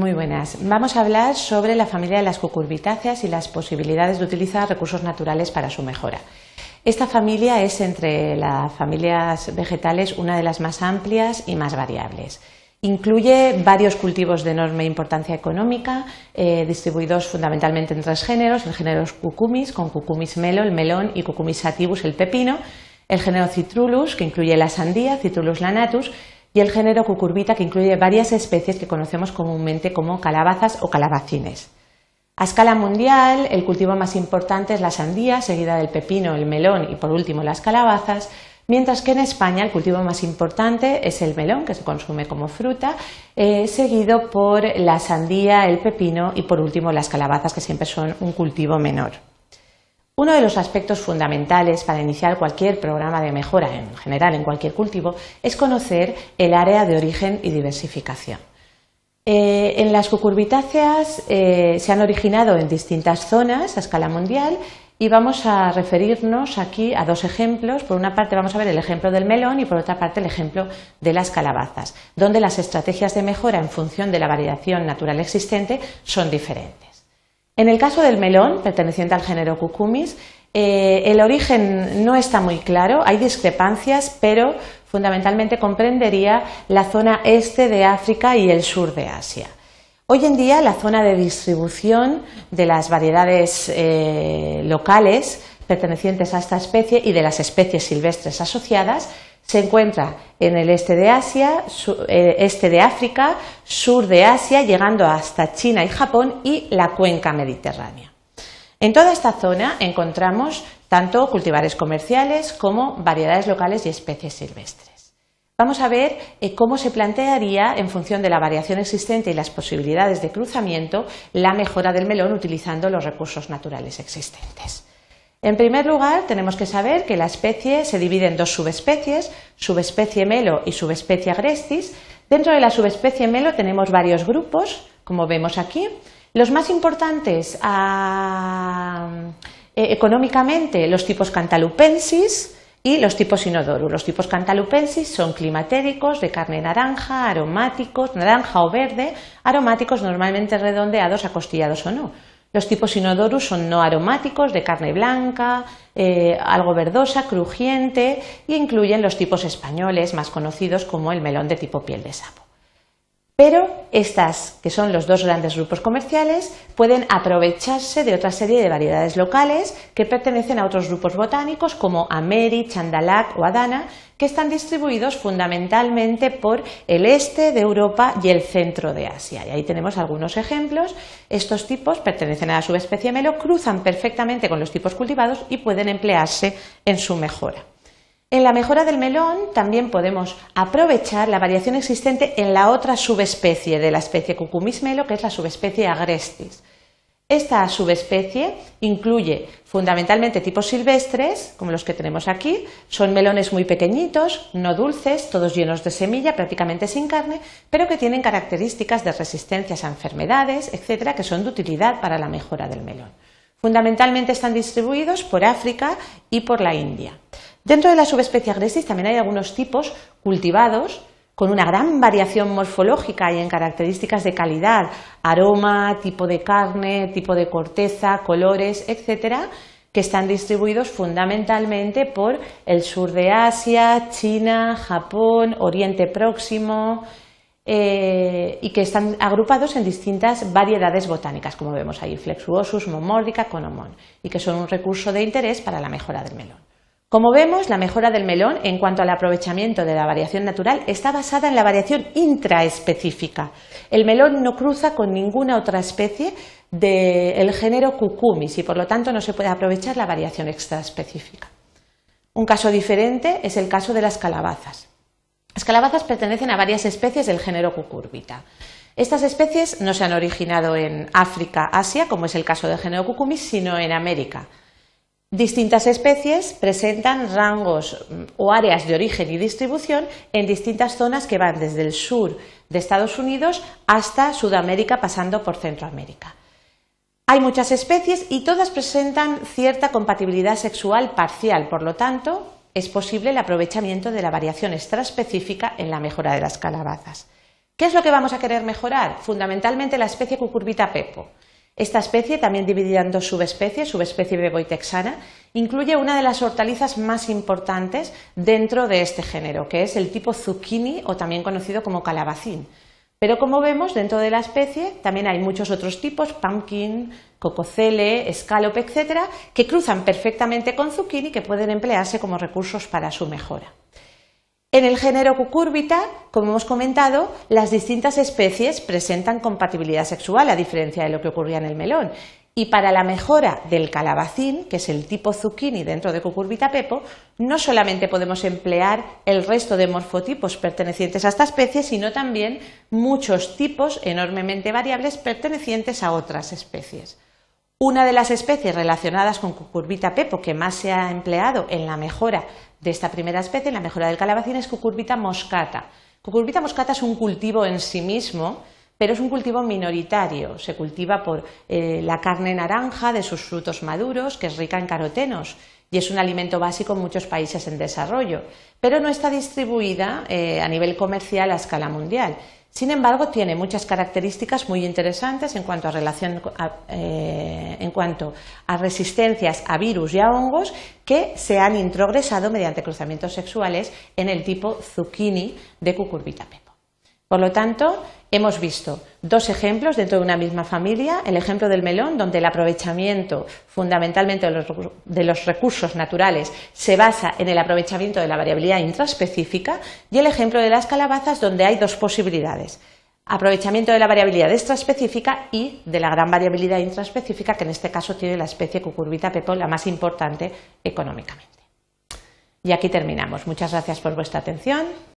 Muy buenas. Vamos a hablar sobre la familia de las cucurbitáceas y las posibilidades de utilizar recursos naturales para su mejora. Esta familia es entre las familias vegetales una de las más amplias y más variables. Incluye varios cultivos de enorme importancia económica, eh, distribuidos fundamentalmente en tres géneros, el género cucumis, con cucumis melo, el melón, y cucumis sativus, el pepino, el género citrulus, que incluye la sandía, citrulus lanatus, y el género cucurbita que incluye varias especies que conocemos comúnmente como calabazas o calabacines. A escala mundial, el cultivo más importante es la sandía, seguida del pepino, el melón y por último las calabazas, mientras que en España el cultivo más importante es el melón, que se consume como fruta, eh, seguido por la sandía, el pepino y por último las calabazas, que siempre son un cultivo menor. Uno de los aspectos fundamentales para iniciar cualquier programa de mejora, en general en cualquier cultivo, es conocer el área de origen y diversificación. Eh, en las cucurbitáceas eh, se han originado en distintas zonas a escala mundial y vamos a referirnos aquí a dos ejemplos. Por una parte vamos a ver el ejemplo del melón y por otra parte el ejemplo de las calabazas, donde las estrategias de mejora en función de la variación natural existente son diferentes. En el caso del melón, perteneciente al género Cucumis, eh, el origen no está muy claro, hay discrepancias, pero fundamentalmente comprendería la zona este de África y el sur de Asia. Hoy en día la zona de distribución de las variedades eh, locales pertenecientes a esta especie y de las especies silvestres asociadas se encuentra en el este de Asia, eh, este de África, sur de Asia, llegando hasta China y Japón y la cuenca mediterránea. En toda esta zona encontramos tanto cultivares comerciales como variedades locales y especies silvestres. Vamos a ver eh, cómo se plantearía, en función de la variación existente y las posibilidades de cruzamiento, la mejora del melón utilizando los recursos naturales existentes. En primer lugar, tenemos que saber que la especie se divide en dos subespecies, subespecie melo y subespecie agrestis. Dentro de la subespecie melo tenemos varios grupos, como vemos aquí. Los más importantes ah, eh, económicamente, los tipos cantalupensis y los tipos inodorus. Los tipos cantalupensis son climatéricos, de carne naranja, aromáticos, naranja o verde, aromáticos normalmente redondeados, acostillados o no. Los tipos inodorus son no aromáticos, de carne blanca, eh, algo verdosa, crujiente, e incluyen los tipos españoles más conocidos como el melón de tipo piel de sapo. Pero estas, que son los dos grandes grupos comerciales, pueden aprovecharse de otra serie de variedades locales que pertenecen a otros grupos botánicos como Ameri, Chandalak o Adana, que están distribuidos fundamentalmente por el este de Europa y el centro de Asia. Y ahí tenemos algunos ejemplos. Estos tipos pertenecen a la subespecie melo, cruzan perfectamente con los tipos cultivados y pueden emplearse en su mejora. En la mejora del melón también podemos aprovechar la variación existente en la otra subespecie de la especie Cucumis melo, que es la subespecie agrestis. Esta subespecie incluye fundamentalmente tipos silvestres, como los que tenemos aquí, son melones muy pequeñitos, no dulces, todos llenos de semilla, prácticamente sin carne, pero que tienen características de resistencias a enfermedades, etcétera, que son de utilidad para la mejora del melón. Fundamentalmente están distribuidos por África y por la India. Dentro de la subespecie agrestis también hay algunos tipos cultivados con una gran variación morfológica y en características de calidad, aroma, tipo de carne, tipo de corteza, colores, etcétera, que están distribuidos fundamentalmente por el sur de Asia, China, Japón, Oriente Próximo eh, y que están agrupados en distintas variedades botánicas, como vemos ahí, Flexuosus, Momórdica, conomón, y que son un recurso de interés para la mejora del melón. Como vemos, la mejora del melón en cuanto al aprovechamiento de la variación natural está basada en la variación intraespecífica. El melón no cruza con ninguna otra especie del género cucumis y por lo tanto no se puede aprovechar la variación extraespecífica. Un caso diferente es el caso de las calabazas. Las calabazas pertenecen a varias especies del género cucurbita. Estas especies no se han originado en África, Asia, como es el caso del género cucumis, sino en América. Distintas especies presentan rangos mm, o áreas de origen y distribución en distintas zonas que van desde el sur de Estados Unidos hasta Sudamérica, pasando por Centroamérica. Hay muchas especies y todas presentan cierta compatibilidad sexual parcial, por lo tanto, es posible el aprovechamiento de la variación extraespecífica en la mejora de las calabazas. ¿Qué es lo que vamos a querer mejorar? Fundamentalmente la especie Cucurbita pepo. Esta especie, también dividida en dos subespecies, subespecie beboitexana, incluye una de las hortalizas más importantes dentro de este género, que es el tipo zucchini o también conocido como calabacín. Pero como vemos, dentro de la especie también hay muchos otros tipos, pumpkin, cococele, escalope, etcétera, que cruzan perfectamente con zucchini que pueden emplearse como recursos para su mejora. En el género Cucúrbita, como hemos comentado, las distintas especies presentan compatibilidad sexual, a diferencia de lo que ocurría en el melón. Y para la mejora del calabacín, que es el tipo zucchini dentro de Cucurbita pepo, no solamente podemos emplear el resto de morfotipos pertenecientes a esta especie, sino también muchos tipos enormemente variables pertenecientes a otras especies. Una de las especies relacionadas con cucurbita pepo que más se ha empleado en la mejora de esta primera especie, en la mejora del calabacín, es cucurbita moscata. Cucurbita moscata es un cultivo en sí mismo pero es un cultivo minoritario. Se cultiva por eh, la carne naranja de sus frutos maduros, que es rica en carotenos, y es un alimento básico en muchos países en desarrollo, pero no está distribuida eh, a nivel comercial a escala mundial. Sin embargo, tiene muchas características muy interesantes en cuanto a, eh, en cuanto a resistencias a virus y a hongos que se han introgresado mediante cruzamientos sexuales en el tipo zucchini de cucurbita por lo tanto, hemos visto dos ejemplos dentro de una misma familia, el ejemplo del melón, donde el aprovechamiento fundamentalmente de los, recursos naturales se basa en el aprovechamiento de la variabilidad intraspecífica, y el ejemplo de las calabazas, donde hay dos posibilidades. Aprovechamiento de la variabilidad extraespecífica y de la gran variabilidad intraspecífica, que en este caso tiene la especie cucurbita pepo, la más importante económicamente. Y aquí terminamos. Muchas gracias por vuestra atención.